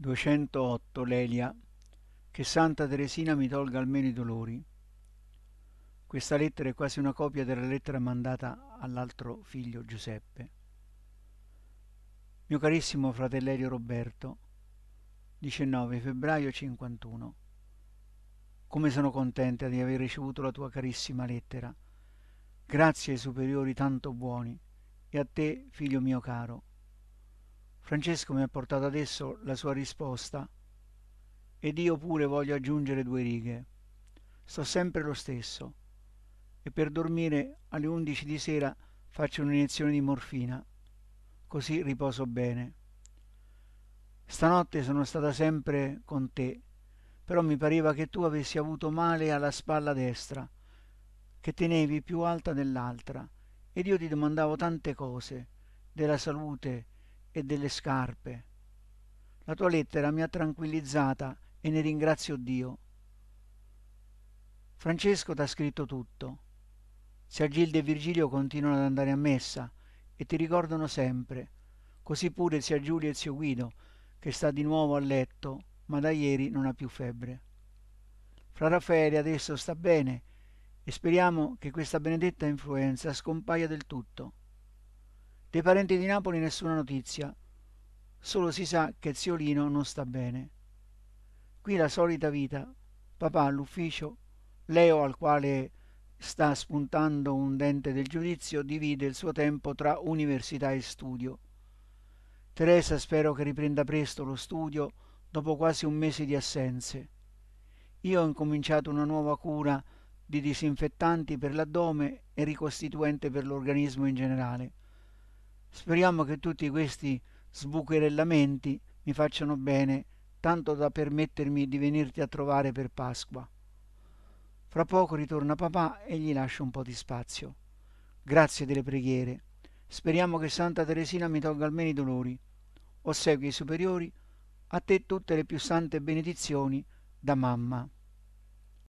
208 Lelia, che Santa Teresina mi tolga almeno i dolori. Questa lettera è quasi una copia della lettera mandata all'altro figlio Giuseppe. Mio carissimo fratellerio Roberto, 19 febbraio 51. Come sono contenta di aver ricevuto la tua carissima lettera. Grazie ai superiori tanto buoni e a te, figlio mio caro Francesco mi ha portato adesso la sua risposta ed io pure voglio aggiungere due righe. Sto sempre lo stesso e per dormire alle 11 di sera faccio un'iniezione di morfina, così riposo bene. Stanotte sono stata sempre con te, però mi pareva che tu avessi avuto male alla spalla destra, che tenevi più alta dell'altra, ed io ti domandavo tante cose, della salute, e delle scarpe. La tua lettera mi ha tranquillizzata e ne ringrazio Dio. Francesco t'ha scritto tutto. Siagilde e Virgilio continuano ad andare a messa e ti ricordano sempre, così pure zia Giulia e zio Guido, che sta di nuovo a letto, ma da ieri non ha più febbre. Fra Raffaele adesso sta bene e speriamo che questa benedetta influenza scompaia del tutto. Dei parenti di Napoli nessuna notizia, solo si sa che zio Lino non sta bene. Qui la solita vita, papà all'ufficio, Leo al quale sta spuntando un dente del giudizio, divide il suo tempo tra università e studio. Teresa spero che riprenda presto lo studio dopo quasi un mese di assenze. Io ho incominciato una nuova cura di disinfettanti per l'addome e ricostituente per l'organismo in generale. Speriamo che tutti questi sbucherellamenti mi facciano bene, tanto da permettermi di venirti a trovare per Pasqua. Fra poco ritorna papà e gli lascio un po' di spazio. Grazie delle preghiere. Speriamo che Santa Teresina mi tolga almeno i dolori. Ossequio i superiori, a te tutte le più sante benedizioni da mamma.